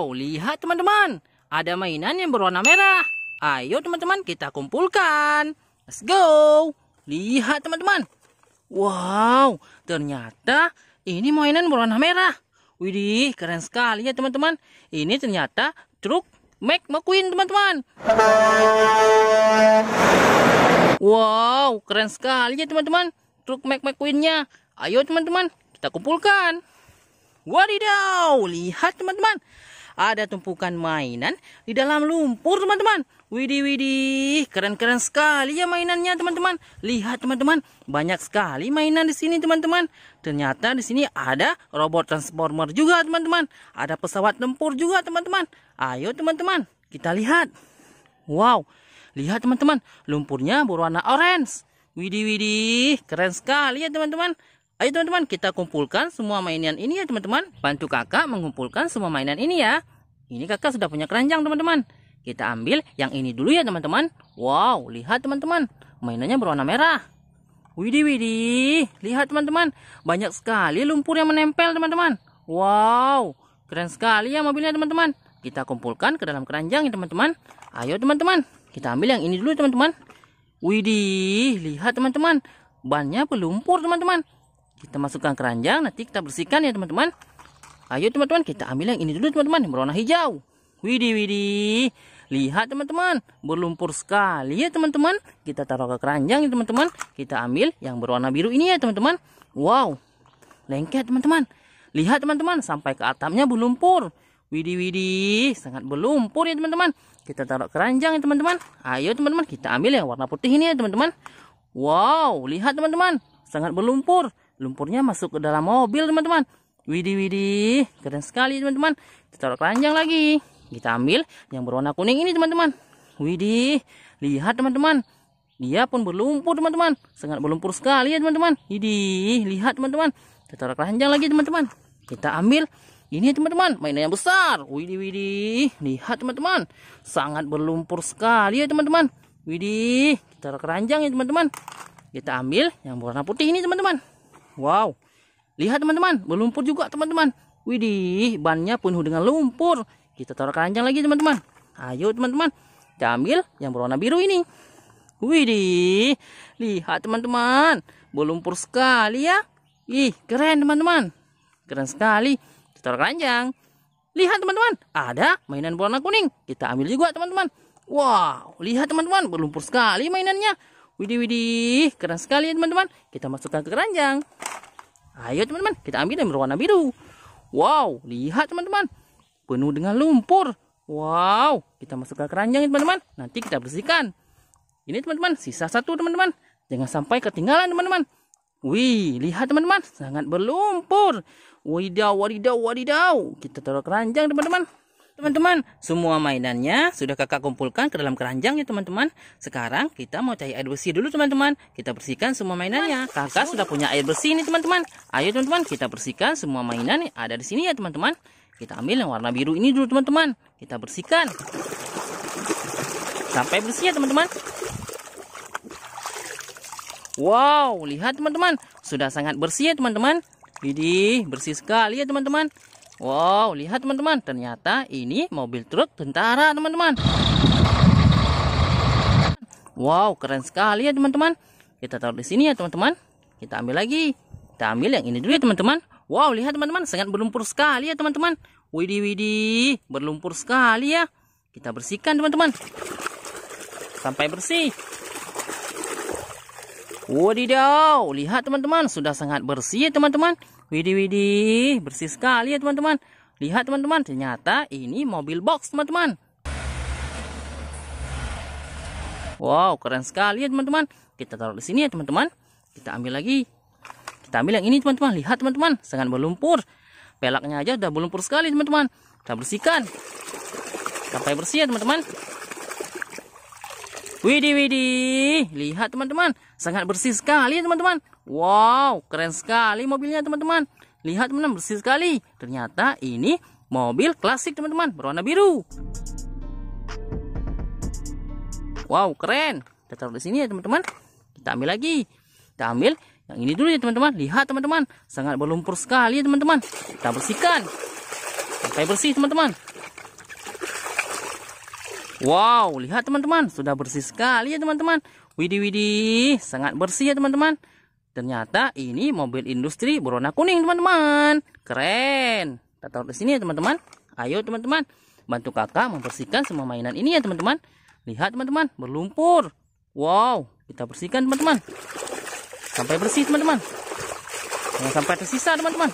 Wow, lihat teman-teman. Ada mainan yang berwarna merah. Ayo teman-teman kita kumpulkan. Let's go. Lihat teman-teman. Wow, ternyata ini mainan berwarna merah. Widih, keren sekali ya teman-teman. Ini ternyata truk Mac McQueen teman-teman. Wow, keren sekali ya teman-teman. Truk Mac McQueen-nya. Ayo teman-teman, kita kumpulkan. Wadidaw, lihat teman-teman ada tumpukan mainan di dalam lumpur teman-teman. Widih widih, keren-keren sekali ya mainannya teman-teman. Lihat teman-teman, banyak sekali mainan di sini teman-teman. Ternyata di sini ada robot transformer juga teman-teman. Ada pesawat tempur juga teman-teman. Ayo teman-teman, kita lihat. Wow, lihat teman-teman, lumpurnya berwarna orange. Widih widih, keren sekali ya teman-teman. Ayo teman-teman kita kumpulkan semua mainan ini ya teman-teman. Bantu kakak mengumpulkan semua mainan ini ya. Ini kakak sudah punya keranjang teman-teman. Kita ambil yang ini dulu ya teman-teman. Wow, lihat teman-teman. Mainannya berwarna merah. Widih widih, lihat teman-teman. Banyak sekali lumpur yang menempel teman-teman. Wow, keren sekali ya mobilnya teman-teman. Kita kumpulkan ke dalam keranjang ya teman-teman. Ayo teman-teman, kita ambil yang ini dulu teman-teman. Widih, lihat teman-teman. Bannya pelumpur teman-teman. Kita masukkan keranjang, nanti kita bersihkan ya teman-teman. Ayo teman-teman, kita ambil yang ini dulu teman-teman, berwarna hijau. Widi Widi Lihat teman-teman, berlumpur sekali ya teman-teman. Kita taruh ke keranjang ya teman-teman. Kita ambil yang berwarna biru ini ya teman-teman. Wow, lengket teman-teman. Lihat teman-teman, sampai ke atapnya berlumpur. Widi Widi sangat berlumpur ya teman-teman. Kita taruh keranjang ya teman-teman. Ayo teman-teman, kita ambil yang warna putih ini ya teman-teman. Wow, lihat teman-teman, sangat berlumpur lumpurnya masuk ke dalam mobil teman-teman widih widih keren sekali teman-teman kita taruh keranjang lagi kita ambil yang berwarna kuning ini teman-teman widih lihat teman-teman dia pun berlumpur teman-teman sangat berlumpur sekali ya teman-teman widih lihat teman-teman kita taruh keranjang lagi teman-teman kita ambil ini teman-teman mainan yang besar widih widih lihat teman-teman sangat berlumpur sekali ya teman-teman widih kita taruh keranjang ya teman-teman kita ambil yang berwarna putih ini teman-teman Wow. Lihat teman-teman, berlumpur juga teman-teman. Widih, bannya penuh dengan lumpur. Kita taruh keranjang lagi teman-teman. Ayo teman-teman, kita ambil yang berwarna biru ini. Widih, lihat teman-teman. Berlumpur sekali ya. Ih, keren teman-teman. Keren sekali. Kita taruh keranjang. Lihat teman-teman, ada mainan berwarna kuning. Kita ambil juga teman-teman. Wow, lihat teman-teman, berlumpur sekali mainannya. Widih, widih. Keren sekali ya, teman-teman. Kita masukkan ke keranjang. Ayo, teman-teman. Kita ambil yang berwarna biru. Wow, lihat, teman-teman. Penuh dengan lumpur. Wow, kita masukkan ke keranjang, teman-teman. Nanti kita bersihkan. Ini, teman-teman, sisa satu, teman-teman. Jangan sampai ketinggalan, teman-teman. Wih, lihat teman-teman, sangat berlumpur. Wadidaw, wadidaw, wadidaw. Kita taruh keranjang, teman-teman. Teman-teman, semua mainannya sudah kakak kumpulkan ke dalam keranjang ya teman-teman. Sekarang kita mau cari air bersih dulu teman-teman. Kita bersihkan semua mainannya. Kakak sudah punya air bersih ini teman-teman. Ayo teman-teman, kita bersihkan semua mainan yang ada di sini ya teman-teman. Kita ambil yang warna biru ini dulu teman-teman. Kita bersihkan. Sampai bersih ya teman-teman. Wow, lihat teman-teman. Sudah sangat bersih ya teman-teman. Jadi, bersih sekali ya teman-teman. Wow, lihat teman-teman, ternyata ini mobil truk tentara teman-teman. Wow, keren sekali ya teman-teman. Kita taruh di sini ya teman-teman. Kita ambil lagi. Kita ambil yang ini dulu ya teman-teman. Wow, lihat teman-teman, sangat berlumpur sekali ya teman-teman. Widih, widih, berlumpur sekali ya. Kita bersihkan teman-teman. Sampai bersih. Wadidaw, lihat teman-teman, sudah sangat bersih ya teman-teman. Widih widih, bersih sekali ya teman-teman. Lihat teman-teman, ternyata ini mobil box teman-teman. Wow, keren sekali ya teman-teman. Kita taruh di sini ya teman-teman. Kita ambil lagi. Kita ambil yang ini teman-teman. Lihat teman-teman, sangat berlumpur. Pelaknya aja udah berlumpur sekali teman-teman. Kita bersihkan. Sampai bersih ya teman-teman. Widih widih, lihat teman-teman, sangat bersih sekali ya teman-teman. Wow, keren sekali mobilnya teman-teman. Lihat teman-teman, bersih sekali. Ternyata ini mobil klasik teman-teman, berwarna biru. Wow, keren. Kita taruh di sini ya teman-teman. Kita ambil lagi. Kita ambil yang ini dulu ya teman-teman. Lihat teman-teman, sangat berlumpur sekali ya teman-teman. Kita bersihkan. sampai bersih teman-teman. Wow, lihat teman-teman, sudah bersih sekali ya teman-teman. Widih widih, sangat bersih ya teman-teman. Ternyata ini mobil industri berwarna kuning, teman-teman. Keren. Kita taruh di sini ya, teman-teman. Ayo, teman-teman. Bantu kakak membersihkan semua mainan ini ya, teman-teman. Lihat, teman-teman. Berlumpur. Wow. Kita bersihkan, teman-teman. Sampai bersih, teman-teman. Jangan sampai tersisa, teman-teman.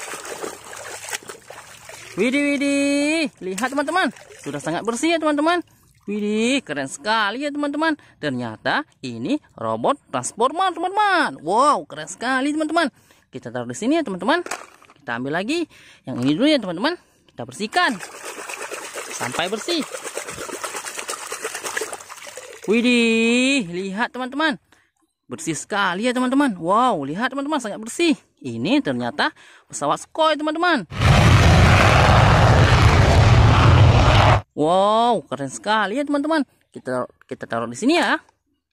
Widih, widih. Lihat, teman-teman. Sudah sangat bersih ya, teman-teman. Widih, keren sekali ya teman-teman. Ternyata ini robot transformer teman-teman. Wow, keren sekali teman-teman. Kita taruh di sini ya teman-teman. Kita ambil lagi. Yang ini dulu ya teman-teman. Kita bersihkan. Sampai bersih. Widih, lihat teman-teman. Bersih sekali ya teman-teman. Wow, lihat teman-teman sangat bersih. Ini ternyata pesawat Sukhoi teman-teman. Wow, keren sekali ya teman-teman. Kita kita taruh di sini ya.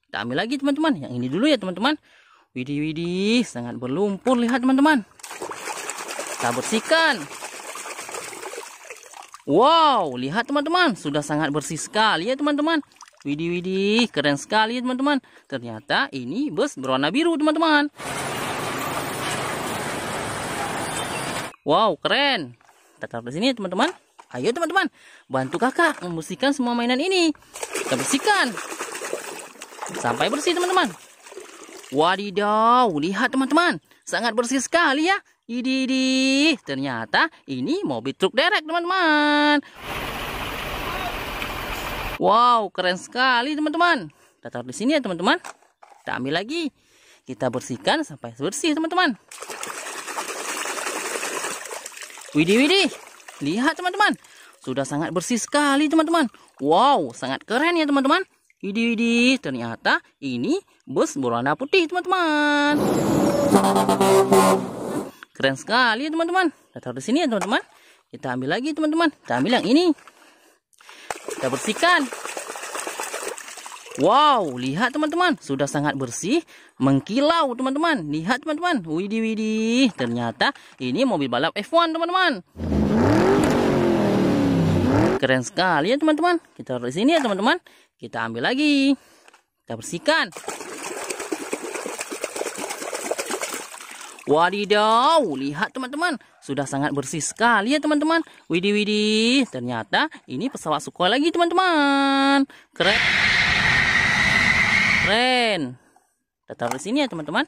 Kita ambil lagi teman-teman. Yang ini dulu ya teman-teman. Widih widih, sangat berlumpur lihat teman-teman. Kita bersihkan. Wow, lihat teman-teman, sudah sangat bersih sekali ya teman-teman. Widih widih, keren sekali ya teman-teman. Ternyata ini bus berwarna biru teman-teman. Wow, keren. Kita taruh di sini ya, teman-teman. Ayo teman-teman, bantu kakak membersihkan semua mainan ini. Kita bersihkan. Sampai bersih teman-teman. Wadidaw, lihat teman-teman. Sangat bersih sekali ya. Idih, ternyata ini mobil truk derek teman-teman. Wow, keren sekali teman-teman. Kita taruh di sini ya teman-teman. Kita ambil lagi. Kita bersihkan sampai bersih teman-teman. Widih, widih. Lihat teman-teman. Sudah sangat bersih sekali teman-teman. Wow, sangat keren ya teman-teman. Idi idi, ternyata ini bus berwarna putih teman-teman. Keren sekali ya teman-teman. Kita taruh di sini ya teman-teman. Kita ambil lagi teman-teman. Kita ambil yang ini. Kita bersihkan. Wow, lihat teman-teman, sudah sangat bersih, mengkilau teman-teman. Lihat teman-teman, widi widi ternyata ini mobil balap F1 teman-teman keren sekali ya teman-teman kita taruh di sini ya teman-teman kita ambil lagi kita bersihkan Wadidaw, lihat teman-teman, sudah sangat bersih sekali ya teman-teman. widi widi ternyata ini pesawat Sukhoi lagi teman-teman. Keren. Keren. Kita taruh di sini ya teman-teman.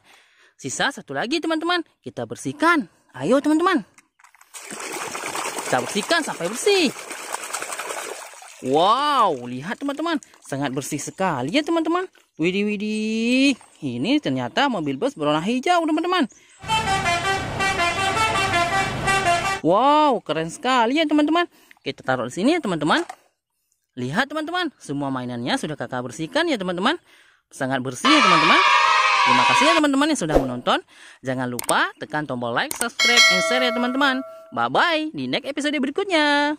Sisa satu lagi teman-teman, kita bersihkan. Ayo teman-teman. Kita bersihkan sampai bersih. Wow, lihat teman-teman, sangat bersih sekali ya teman-teman. Widih widih, ini ternyata mobil bus berwarna hijau teman-teman. Wow, keren sekali ya teman-teman. Kita taruh di sini ya teman-teman. Lihat teman-teman, semua mainannya sudah kakak bersihkan ya teman-teman. Sangat bersih ya teman-teman. Terima kasih ya teman-teman yang sudah menonton. Jangan lupa tekan tombol like, subscribe, and share ya teman-teman. Bye-bye di next episode berikutnya.